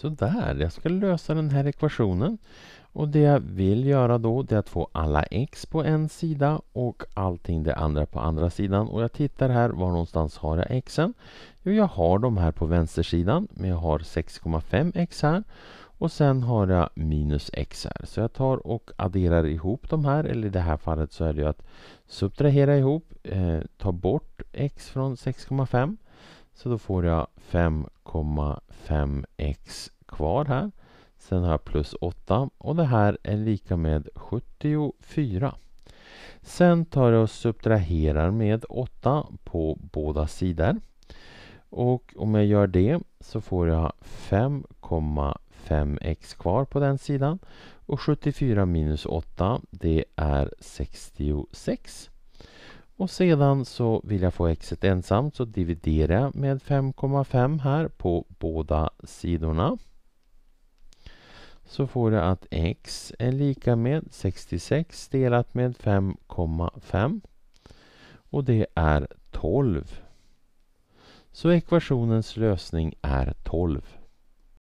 Sådär, jag ska lösa den här ekvationen. Och det jag vill göra då är att få alla x på en sida och allting det andra på andra sidan. Och jag tittar här, var någonstans har jag xen? Jo, jag har de här på vänstersidan, men jag har 6,5x här. Och sen har jag minus x här. Så jag tar och adderar ihop de här, eller i det här fallet så är det att subtrahera ihop, eh, ta bort x från 6,5 så då får jag 5,5x kvar här. Sen har jag plus 8 och det här är lika med 74. Sen tar jag och subtraherar med 8 på båda sidor. Och om jag gör det så får jag 5,5x kvar på den sidan. Och 74 minus 8 det är 66. Och sedan så vill jag få exet ensamt så dividerar jag med 5,5 här på båda sidorna. Så får jag att x är lika med 66 delat med 5,5. Och det är 12. Så ekvationens lösning är 12.